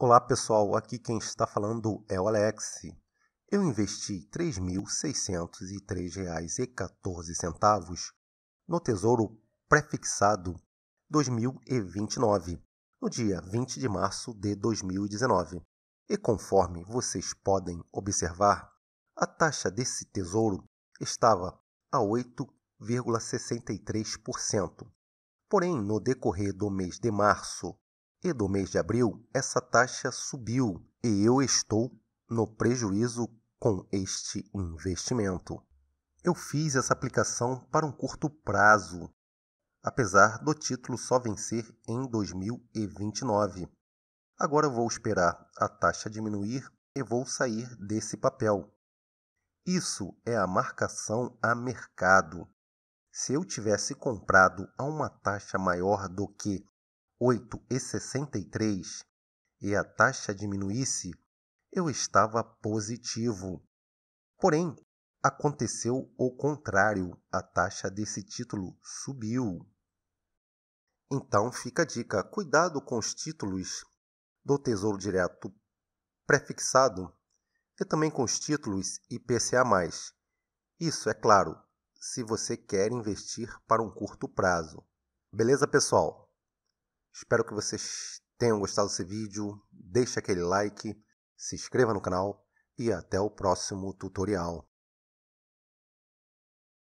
Olá pessoal, aqui quem está falando é o Alex. Eu investi R$ 3.603,14 no Tesouro Prefixado 2029, no dia 20 de março de 2019. E conforme vocês podem observar, a taxa desse tesouro estava a 8,63%. Porém, no decorrer do mês de março e do mês de abril essa taxa subiu e eu estou no prejuízo com este investimento. Eu fiz essa aplicação para um curto prazo, apesar do título só vencer em 2029. Agora vou esperar a taxa diminuir e vou sair desse papel. Isso é a marcação a mercado. Se eu tivesse comprado a uma taxa maior do que 8,63 e a taxa diminuísse, eu estava positivo. Porém, aconteceu o contrário, a taxa desse título subiu. Então fica a dica: cuidado com os títulos do Tesouro Direto prefixado e também com os títulos IPCA. Isso é claro, se você quer investir para um curto prazo. Beleza, pessoal? Espero que vocês tenham gostado desse vídeo. Deixe aquele like, se inscreva no canal e até o próximo tutorial.